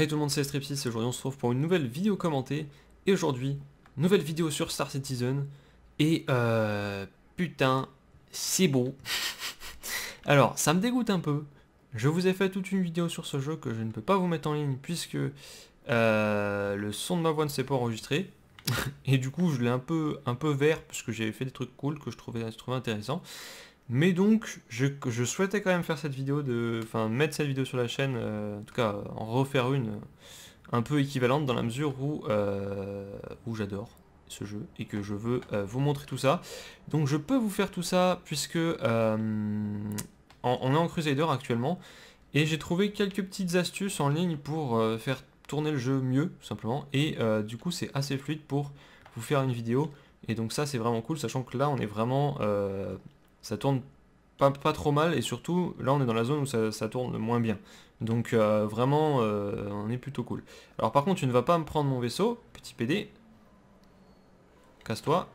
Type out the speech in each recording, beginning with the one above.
Hey tout le monde, c'est strip et aujourd'hui on se retrouve pour une nouvelle vidéo commentée. Et aujourd'hui, nouvelle vidéo sur Star Citizen. Et euh, putain, c'est beau. Alors, ça me dégoûte un peu. Je vous ai fait toute une vidéo sur ce jeu que je ne peux pas vous mettre en ligne puisque euh, le son de ma voix ne s'est pas enregistré. et du coup, je l'ai un peu, un peu vert puisque j'avais fait des trucs cool que je trouvais, je intéressant mais donc, je, souhaitais quand même faire cette vidéo, de, enfin mettre cette vidéo sur la chaîne, euh, en tout cas en refaire une euh, un peu équivalente dans la mesure euh, où, j'adore ce jeu et que je veux vous montrer tout ça. Donc je peux vous faire tout ça puisque on est en Crusader actuellement et j'ai trouvé quelques petites astuces en ligne pour faire tourner le jeu mieux tout simplement et du coup c'est assez fluide pour vous faire une vidéo et donc ça c'est vraiment cool sachant que là on est vraiment ça tourne pas, trop mal et surtout là on est dans la zone où ça, tourne moins bien. Donc euh, vraiment euh, on est plutôt cool. Alors par contre tu ne vas pas me prendre mon vaisseau, petit PD. Casse-toi.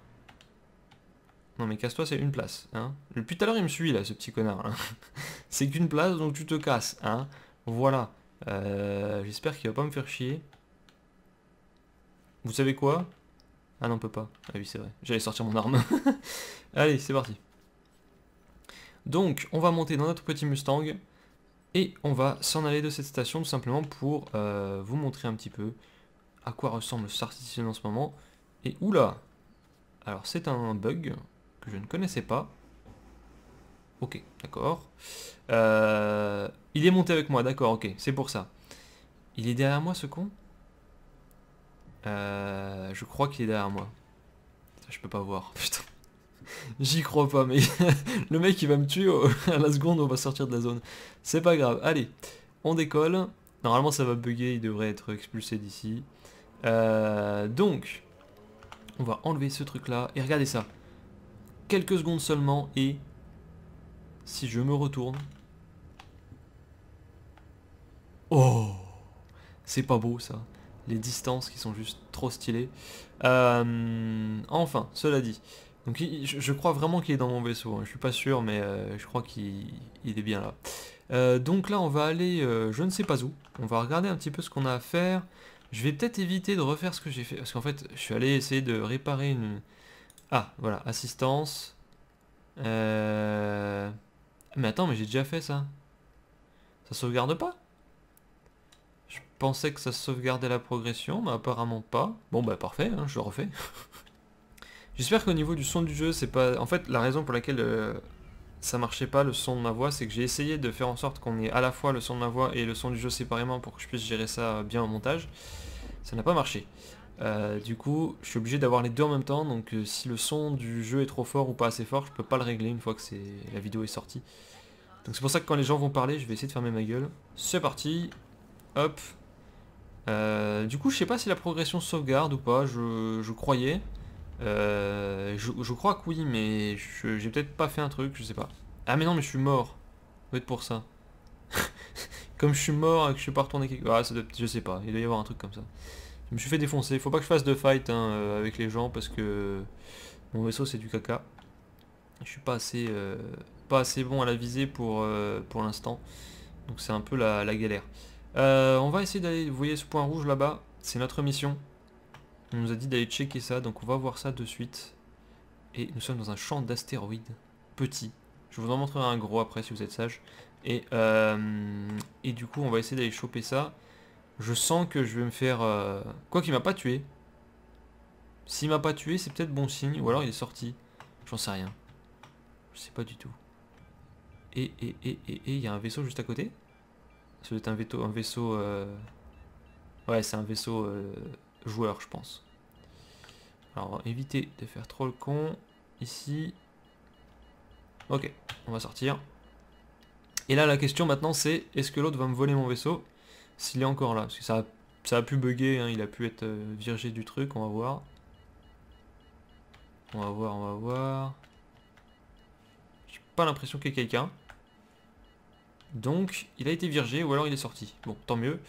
Non mais casse-toi c'est une place. Hein. Depuis tout à l'heure il me suit là ce petit connard. Hein. c'est qu'une place donc tu te casses. Hein. Voilà. Euh, j'espère qu'il va pas me faire chier. Vous savez quoi Ah non on peut pas. Ah oui c'est vrai. J'allais sortir mon arme. Allez c'est parti. Donc on va monter dans notre petit Mustang et on va s'en aller de cette station tout simplement pour euh, vous montrer un petit peu à quoi ressemble Sarticine en ce moment. Et oula Alors c'est un bug que je ne connaissais pas. Ok, d'accord. Euh, il est monté avec moi, d'accord, ok, c'est pour ça. Il est derrière moi ce con euh, Je crois qu'il est derrière moi. Ça, je peux pas voir, putain. J'y crois pas, mais le mec il va me tuer à la seconde, on va sortir de la zone. C'est pas grave, allez, on décolle. Normalement ça va bugger, il devrait être expulsé d'ici. Euh, donc, on va enlever ce truc là, et regardez ça. Quelques secondes seulement, et si je me retourne... Oh C'est pas beau ça les distances qui sont juste trop stylées. Euh, enfin, cela dit, donc je, crois vraiment qu'il est dans mon vaisseau, hein. je suis pas sûr, mais euh, je crois qu'il est bien là. Euh, donc là on va aller euh, je ne sais pas où, on va regarder un petit peu ce qu'on a à faire. Je vais peut-être éviter de refaire ce que j'ai fait, parce qu'en fait je suis allé essayer de réparer une... Ah, voilà, assistance. Mais attends, mais j'ai déjà fait ça. Ça sauvegarde pas Je pensais que ça sauvegardait la progression, mais apparemment pas. Bon bah parfait, hein, je refais. J'espère qu'au niveau du son du jeu, c'est pas... En fait, la raison pour laquelle euh, ça marchait pas, le son de ma voix, c'est que j'ai essayé de faire en sorte qu'on ait à la fois le son de ma voix et le son du jeu séparément pour que je puisse gérer ça bien au montage. Ça n'a pas marché. Euh, du coup, je suis obligé d'avoir les deux en même temps, donc euh, si le son du jeu est trop fort ou pas assez fort, je peux pas le régler une fois que la vidéo est sortie. Donc c'est pour ça que quand les gens vont parler, je vais essayer de fermer ma gueule. C'est parti, hop. du coup, je sais pas si la progression sauvegarde ou pas, je, je croyais, euh, je, crois que oui, mais j'ai peut-être pas fait un truc, je sais pas. Ah mais non, mais je suis mort. Peut-être pour ça. comme je suis mort et que je suis pas retourné quelque ah, je sais pas, il doit y avoir un truc comme ça. Je me suis fait défoncer, faut pas que je fasse de fight hein, euh, avec les gens parce que mon vaisseau c'est du caca. Je suis pas assez, euh, pas assez bon à la visée pour, pour l'instant. Donc c'est un peu la, la galère. on va essayer d'aller, vous voyez ce point rouge là-bas, c'est notre mission. On nous a dit d'aller checker ça, donc on va voir ça de suite. Et nous sommes dans un champ d'astéroïdes. Petit. Je vous en montrerai un gros après si vous êtes sage. Et, euh, et du coup, on va essayer d'aller choper ça. Je sens que je vais me faire... Euh, quoi qu'il m'a pas tué. S'il m'a pas tué, c'est peut-être bon signe. Ou alors il est sorti. J'en sais rien. Je sais pas du tout. Et, et, et, et, il y a un vaisseau juste à côté. C'est un, vaisseau... Un euh, vaisseau Ouais, c'est un vaisseau joueur, je pense. Alors, éviter de faire trop le con. Ici. Ok, on va sortir. Et là, la question maintenant, c'est est-ce que l'autre va me voler mon vaisseau s'il est encore là Parce que ça a, ça a pu bugger, hein, il a pu être euh, virgé du truc, on va voir. On va voir, on va voir. J'ai pas l'impression qu'il y ait quelqu'un. Donc, il a été virgé ou alors il est sorti. Bon, tant mieux.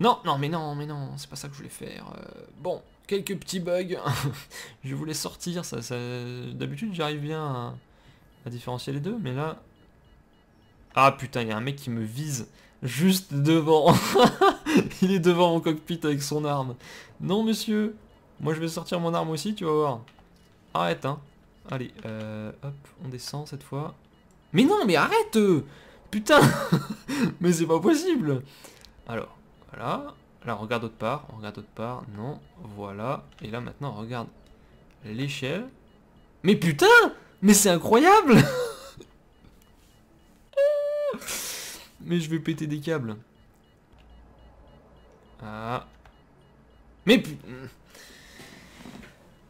Non, non, mais non, mais non, c'est pas ça que je voulais faire. Euh, bon, quelques petits bugs. je voulais sortir, ça, ça... D'habitude, j'arrive bien à... différencier les deux, mais là... Ah putain, il y a un mec qui me vise juste devant. il est devant mon cockpit avec son arme. Non, monsieur. Moi, je vais sortir mon arme aussi, tu vas voir. Arrête, hein. Allez, euh, hop, on descend cette fois. Mais non, mais arrête euh, Putain Mais c'est pas possible Alors, voilà. Là, regarde d'autre part. On regarde d'autre part. Non. Voilà. Et là, maintenant, regarde l'échelle. Mais putain Mais c'est incroyable Mais je vais péter des câbles. Ah. Mais putain...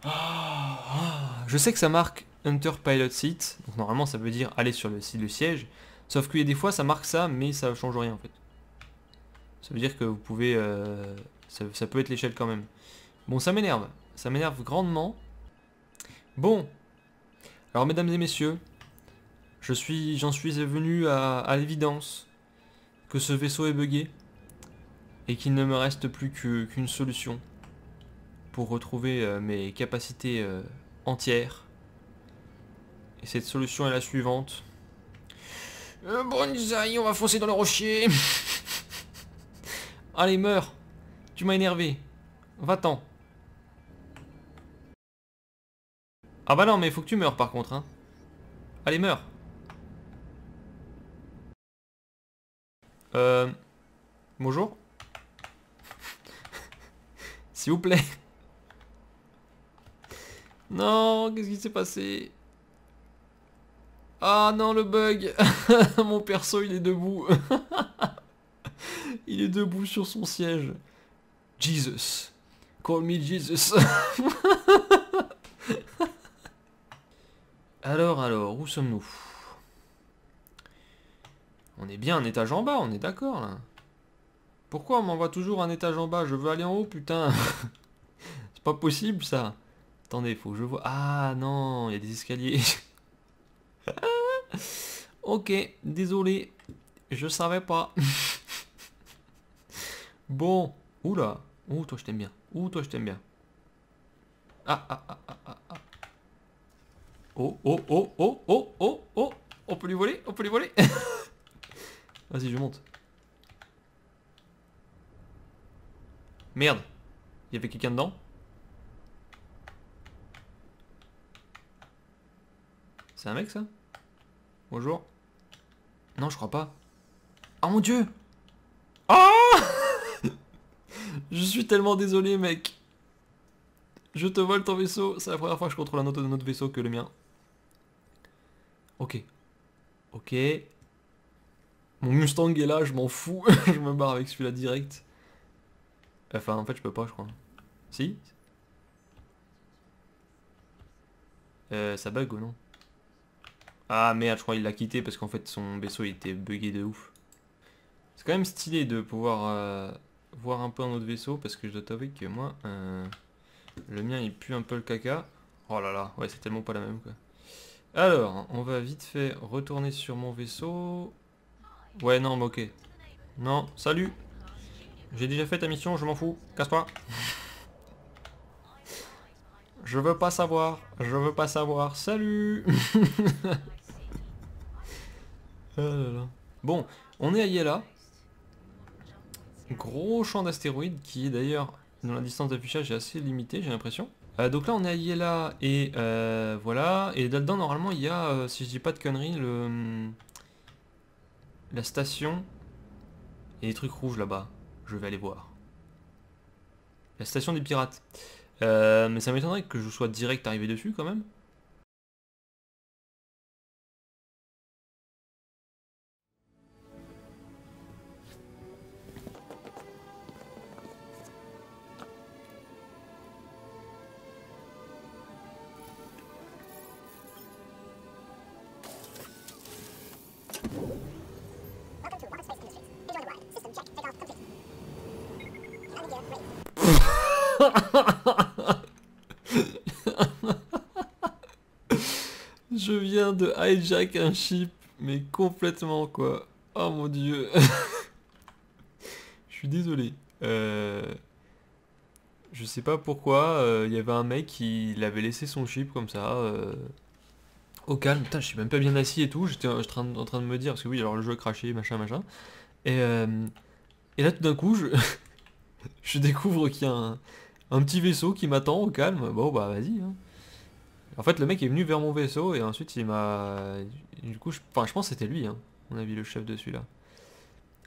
Ah, ah. Je sais que ça marque Hunter Pilot Seat. Donc normalement, ça veut dire aller sur le, siège. Sauf qu'il y a des fois, ça marque ça, mais ça change rien en fait. Ça veut dire que vous pouvez... Euh, ça, peut être l'échelle quand même. Bon, ça m'énerve. Ça m'énerve grandement. Bon. Alors, mesdames et messieurs, je suis, j'en suis venu à, l'évidence que ce vaisseau est buggé et qu'il ne me reste plus qu'une solution pour retrouver euh, mes capacités euh, entières. Et cette solution est la suivante. Euh, bon, on va foncer dans le rocher Allez, meurs Tu m'as énervé. Va-t'en. Ah bah non, mais il faut que tu meurs par contre, hein. Allez, meurs. Euh... Bonjour S'il vous plaît. Non, qu'est-ce qui s'est passé Ah non, le bug Mon perso, il est debout Il est debout sur son siège. Jesus. Call me Jesus. alors, alors, où sommes-nous On est bien un étage en bas, on est d'accord là. Pourquoi on m'envoie toujours un étage en bas Je veux aller en haut, putain. C'est pas possible ça. Attendez, faut que je vois. Ah non, il y a des escaliers. ok, désolé. Je savais pas. Bon. Oula. Ouh, toi, je t'aime bien. Ouh, toi, je t'aime bien. Ah, ah, ah, ah, ah. ah. Oh, oh, oh, oh, oh, oh, oh, oh. On peut lui voler, on peut lui voler. Vas-y, je monte. Merde. Il y avait quelqu'un dedans C'est un mec, ça Bonjour. Non, je crois pas. Oh mon dieu Oh je suis tellement désolé, mec. Je te vole ton vaisseau. C'est la première fois que je contrôle un autre, de notre vaisseau que le mien. Ok. Ok. Mon Mustang est là, je m'en fous. je me barre avec celui-là direct. Enfin, en fait, je peux pas, je crois. Si euh, Ça bug ou non Ah merde, je crois qu'il l'a quitté parce qu'en fait, son vaisseau il était bugué de ouf. C'est quand même stylé de pouvoir... Euh, voir un peu un autre vaisseau parce que je dois t'avouer que moi, euh, le mien il pue un peu le caca. Oh là là, ouais c'est tellement pas la même quoi. Alors, on va vite fait retourner sur mon vaisseau. Ouais non mais ok. Non, salut J'ai déjà fait ta mission, je m'en fous, casse-toi Je veux pas savoir, je veux pas savoir, salut oh Bon, on est à Yella Gros champ d'astéroïdes qui d'ailleurs, dans la distance d'affichage est assez limitée, j'ai l'impression. Euh, donc là on est à Yela et euh, voilà, et là-dedans normalement il y a, euh, si je dis pas de conneries, le, hum, la station et les trucs rouges là-bas. Je vais aller voir. La station des pirates. mais ça m'étonnerait que je sois direct arrivé dessus quand même. Je viens de hijack un chip, mais complètement quoi. Oh mon dieu. Je suis désolé. Euh, je sais pas pourquoi, il euh, y avait un mec qui l'avait laissé son chip comme ça. Euh, au calme, putain, je suis même pas bien assis et tout. J'étais en train de me dire, parce que oui, alors le jeu a craché, machin, machin. Et, et là tout d'un coup, je... je découvre qu'il y a un un petit vaisseau qui m'attend au calme. Bon, bah vas-y. Hein. En fait, le mec est venu vers mon vaisseau et ensuite il m'a... Du coup, je... Enfin, je pense que c'était lui, hein, a mon avis, le chef de celui-là.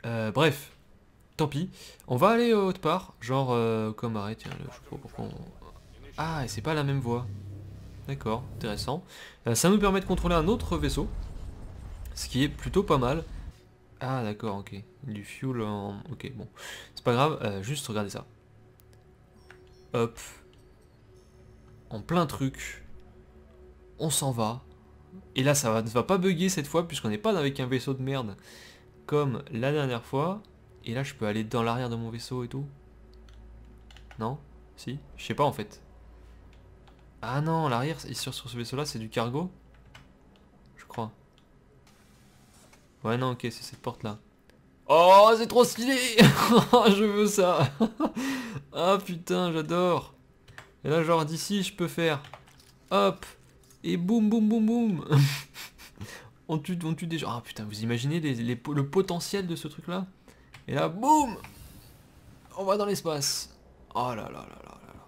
Euh, bref, tant pis. On va aller autre part, genre euh, comme arrête, tiens, pourquoi Ah, et c'est pas la même voie. D'accord, intéressant. Euh, ça nous permet de contrôler un autre vaisseau, ce qui est plutôt pas mal. Ah, d'accord, ok. Du fuel en... Ok, bon. C'est pas grave, juste regardez ça. Hop. En plein truc. On s'en va. Et là, ça va, ne va pas bugger cette fois, puisqu'on n'est pas avec un vaisseau de merde comme la dernière fois. Et là, je peux aller dans l'arrière de mon vaisseau et tout. Non Si Je sais pas, en fait. Ah non, l'arrière, sur, sur ce vaisseau-là, c'est du cargo Je crois. Ouais, non, ok, c'est cette porte-là. Oh, c'est trop stylé Je veux ça Ah putain, j'adore. Et là, genre d'ici, je peux faire hop et boum, boum, boum, boum. on tue, on tue des Ah putain, vous imaginez le potentiel de ce truc-là Et là, boum, on va dans l'espace. Oh là là là là là là.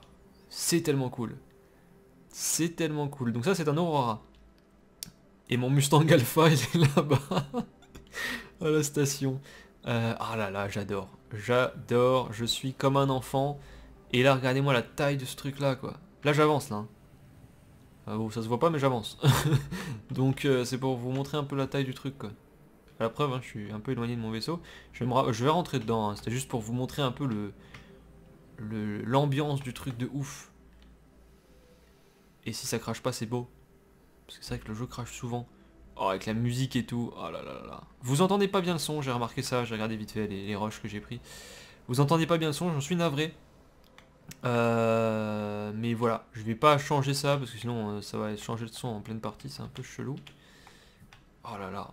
C'est tellement cool. C'est tellement cool. Donc ça, c'est un Aurora. Et mon Mustang Alpha, il est là-bas. à la station. Euh, ah là là, j'adore. J'adore, je suis comme un enfant. Et là, regardez-moi la taille de ce truc-là, quoi. Là, j'avance, là. Hein. Ah ça se voit pas, mais j'avance. Donc, euh, c'est pour vous montrer un peu la taille du truc, quoi. la preuve, hein, je suis un peu éloigné de mon vaisseau. Je, vais, rentrer dedans, hein. c'était juste pour vous montrer un peu le l'ambiance du truc de ouf. Et si ça crache pas, c'est beau. Parce que c'est vrai que le jeu crache souvent. Oh, avec la musique et tout. Oh là là là. Vous entendez pas bien le son, j'ai remarqué ça, j'ai regardé vite fait les, roches que j'ai pris. Vous entendez pas bien le son, j'en suis navré. Euh, mais voilà, je vais pas changer ça parce que sinon euh, ça va changer de son en pleine partie, c'est un peu chelou. Oh là là.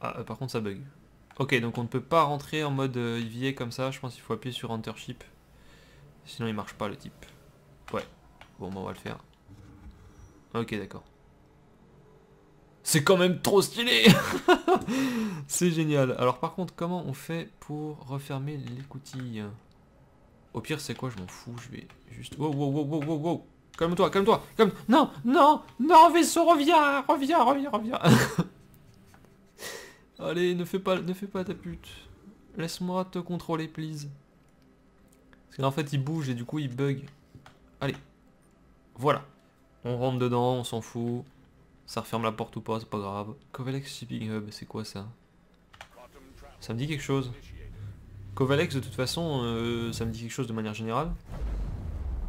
Ah, euh, par contre ça bug. Ok, donc on ne peut pas rentrer en mode euh, IVA comme ça, je pense qu'il faut appuyer sur Enter Ship. Sinon il marche pas le type. Ouais, bon bah, on va le faire. Ok d'accord. C'est quand même trop stylé C'est génial. Alors par contre, comment on fait pour refermer l'écoutille Au pire, c'est quoi Je m'en fous, je vais juste... Wow, wow, wow, wow, wow, wow Calme-toi, calme-toi Non, non, non, vaisseau, reviens Reviens, reviens, reviens Allez, ne fais pas, ne fais pas ta pute. Laisse-moi te contrôler, please. Parce qu'en fait, il bouge et du coup, il bug. Allez. Voilà. On rentre dedans, on s'en fout. Ça referme la porte ou pas, c'est pas grave. covalex Shipping Hub, c'est quoi ça Ça me dit quelque chose. Covalex, de toute façon, euh, ça me dit quelque chose de manière générale.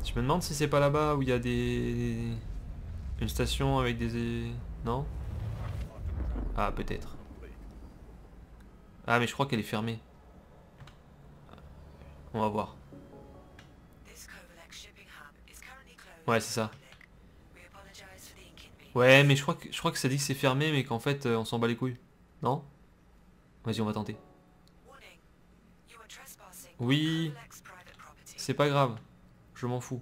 Je me demande si c'est pas là-bas où il y a des... Une station avec des... Non Ah, peut-être. Ah, mais je crois qu'elle est fermée. On va voir. Ouais, c'est ça. Ouais, mais je crois que, je crois que ça dit que c'est fermé, mais qu'en fait, euh, on s'en bat les couilles. Non Vas-y, on va tenter. Oui. C'est pas grave. Je m'en fous.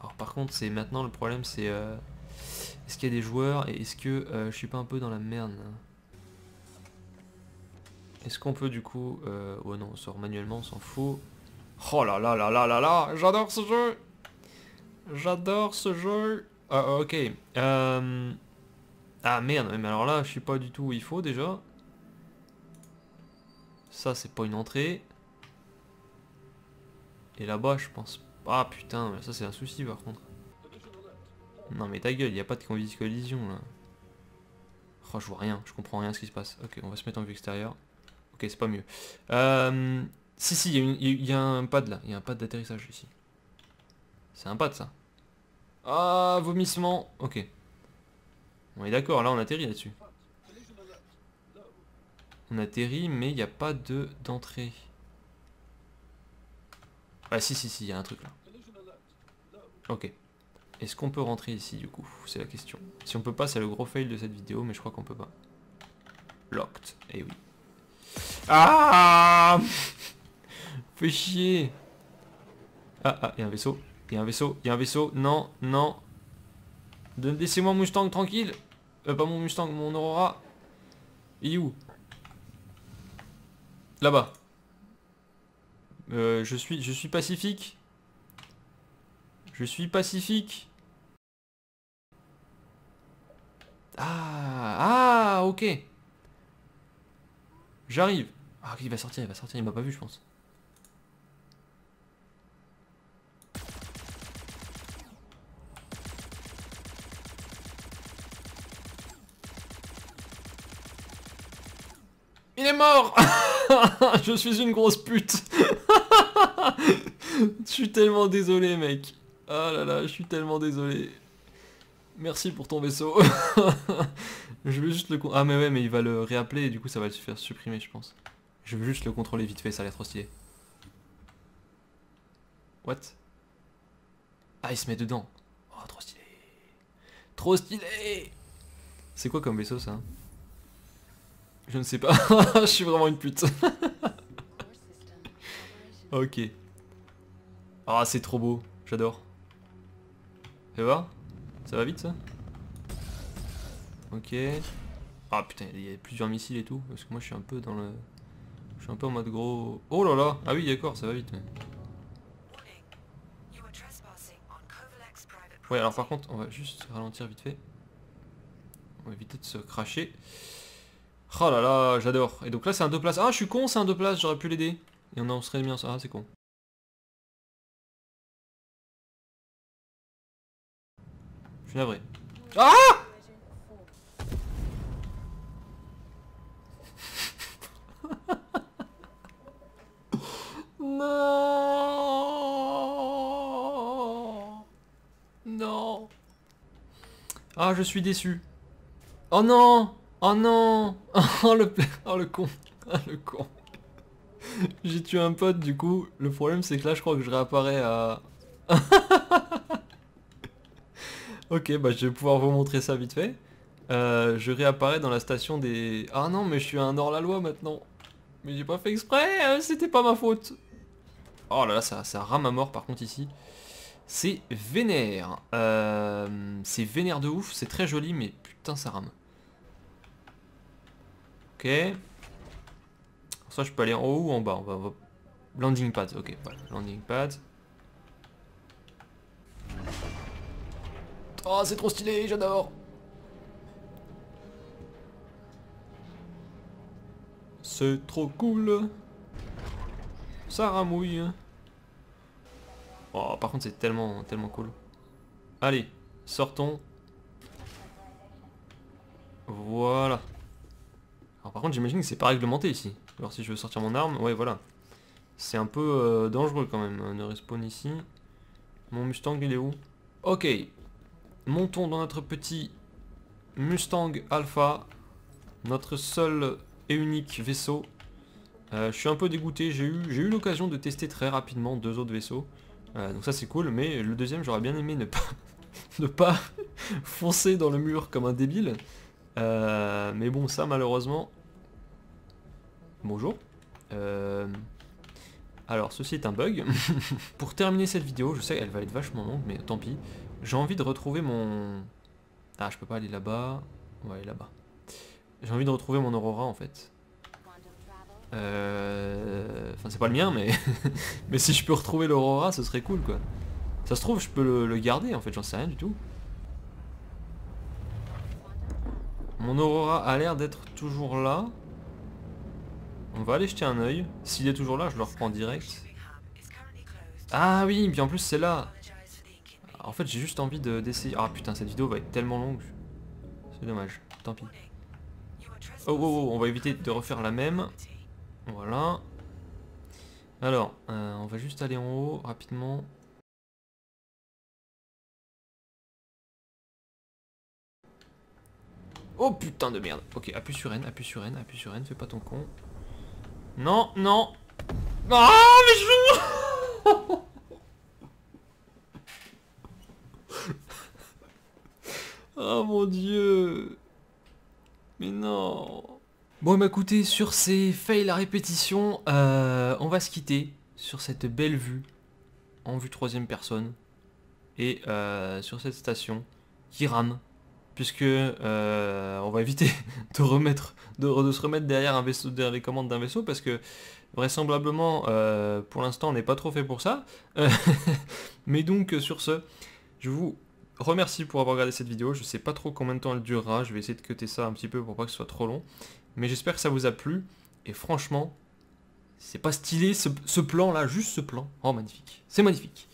Alors par contre, c'est maintenant le problème, c'est... Euh, est-ce qu'il y a des joueurs et est-ce que euh, je suis pas un peu dans la merde hein Est-ce qu'on peut du coup... Euh, oh non, on sort manuellement, on s'en fout. Oh là là là là là là J'adore ce jeu J'adore ce jeu ah, ah, ok. Euh... Ah merde, mais alors là, je sais pas du tout où il faut déjà. Ça, c'est pas une entrée. Et là-bas, je pense... Ah putain, ça c'est un souci par contre. Non mais ta gueule, il a pas de collision là. Oh, je vois rien, je comprends rien ce qui se passe. Ok, on va se mettre en vue extérieure. Ok, c'est pas mieux. Euh, si, si, il y, a un pad là. Il y a un pad d'atterrissage ici. C'est un pad ça. Ah, vomissement. Ok. On est d'accord, là on atterrit là-dessus. On atterrit, mais il n'y a pas de d'entrée. Ah si, si, si, il y a un truc là. Ok. Est-ce qu'on peut rentrer ici du coup C'est la question. Si on peut pas, c'est le gros fail de cette vidéo, mais je crois qu'on peut pas. Locked, eh oui. Ah Fais chier Ah, ah, il y a un vaisseau. Il y a un vaisseau, il y un vaisseau. Non, non. Laissez-moi Mustang tranquille. Euh, pas mon Mustang, mon Aurora. Il est où Là-bas. Euh, je suis, je suis pacifique. Je suis pacifique. Ah, ah, ok. J'arrive. Ah, il va sortir, il va sortir, il m'a pas vu, je pense. Je suis une grosse pute Je suis tellement désolé, mec. oh là là, je suis tellement désolé. Merci pour ton vaisseau. je veux juste le... Ah mais ouais, mais il va le réappeler et du coup ça va se faire supprimer, je pense. Je veux juste le contrôler vite fait, ça a l'air trop stylé. What Ah, il se met dedans. Oh, trop stylé. Trop stylé C'est quoi comme vaisseau, ça je ne sais pas. je suis vraiment une pute. ok. Ah, c'est trop beau. J'adore. Fais voir. Ça va vite, ça Ok. Ah putain, il y a plusieurs missiles et tout. Parce que moi, je suis un peu dans le... Je suis un peu en mode gros... Oh là là Ah oui, d'accord, ça va vite. Ouais, alors par contre, on va juste ralentir vite fait. On va éviter de se cracher. Oh là là, j'adore. Et donc là, c'est un 2 places. Ah, je suis con, c'est un 2 places, j'aurais pu l'aider. Et on en serait bien ça. Ah, c'est con. Je suis navré. Ah Non Non Ah, je suis déçu. Oh non Oh non Oh le, oh, le con Oh le con J'ai tué un pote du coup, le problème c'est que là je crois que je réapparais à... ok, bah je vais pouvoir vous montrer ça vite fait. Euh, je réapparais dans la station des... Ah non mais je suis un hors-la-loi maintenant Mais j'ai pas fait exprès, euh, c'était pas ma faute Oh là là, ça, ça rame à mort par contre ici. C'est vénère. Euh, c'est vénère de ouf, c'est très joli mais putain ça rame. Ok. Ça, je peux aller en haut ou en bas. On va, Landing pad, ok, Landing pad. Oh, c'est trop stylé, j'adore C'est trop cool Ça ramouille Oh, par contre, c'est tellement, tellement cool. Allez, sortons. Voilà par contre j'imagine que c'est pas réglementé ici. Alors si je veux sortir mon arme, ouais voilà. C'est un peu euh, dangereux quand même euh, de respawn ici. Mon Mustang il est où Ok, montons dans notre petit Mustang Alpha, notre seul et unique vaisseau. Euh, je suis un peu dégoûté, j'ai eu, eu l'occasion de tester très rapidement deux autres vaisseaux. donc ça c'est cool, mais le deuxième j'aurais bien aimé ne pas, ne pas foncer dans le mur comme un débile. mais bon ça malheureusement Bonjour. Euh, alors, ceci est un bug. Pour terminer cette vidéo, je sais qu'elle va être vachement longue, mais tant pis. J'ai envie de retrouver mon... Ah, je peux pas aller là-bas. On va aller là-bas. J'ai envie de retrouver mon Aurora, en fait. Euh... Enfin, c'est pas le mien, mais... mais si je peux retrouver l'Aurora, ce serait cool, quoi. Ça se trouve, je peux le, le garder, en fait, j'en sais rien du tout. Mon Aurora a l'air d'être toujours là. On va aller jeter un oeil. S'il est toujours là, je le reprends direct. Ah oui, puis en plus c'est là. En fait, j'ai juste envie d'essayer. ah putain, cette vidéo va être tellement longue. C'est dommage, tant pis. Oh, oh, oh, on va éviter de refaire la même. Voilà. Alors, euh, on va juste aller en haut rapidement. Oh putain de merde. Ok, appuie sur N, appuie sur N, appuie sur N, fais pas ton con. Non, non. Ah, mais je veux... oh ah, mon dieu. Mais non. Bon, bah écoutez, sur ces fails à répétition, euh, on va se quitter sur cette belle vue en vue troisième personne et euh, sur cette station qui rame puisque euh, on va éviter de, remettre, de, se remettre derrière, un vaisseau, derrière les commandes d'un vaisseau, parce que vraisemblablement, euh, pour l'instant, on n'est pas trop fait pour ça. Euh, mais donc, sur ce, je vous remercie pour avoir regardé cette vidéo. Je ne sais pas trop combien de temps elle durera. Je vais essayer de cutter ça un petit peu pour pas que ce soit trop long. Mais j'espère que ça vous a plu. Et franchement, c'est pas stylé ce, ce plan-là, juste ce plan. Oh, magnifique. C'est magnifique.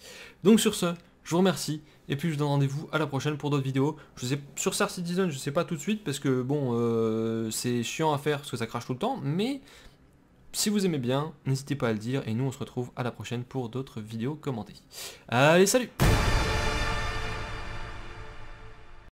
Donc sur ce, je vous remercie. Et puis je vous donne rendez-vous à la prochaine pour d'autres vidéos. Je sur Star Citizen, je sais pas tout de suite parce que bon, euh, c'est chiant à faire parce que ça crache tout le temps. Mais si vous aimez bien, n'hésitez pas à le dire. Et nous, on se retrouve à la prochaine pour d'autres vidéos commentées. Allez, salut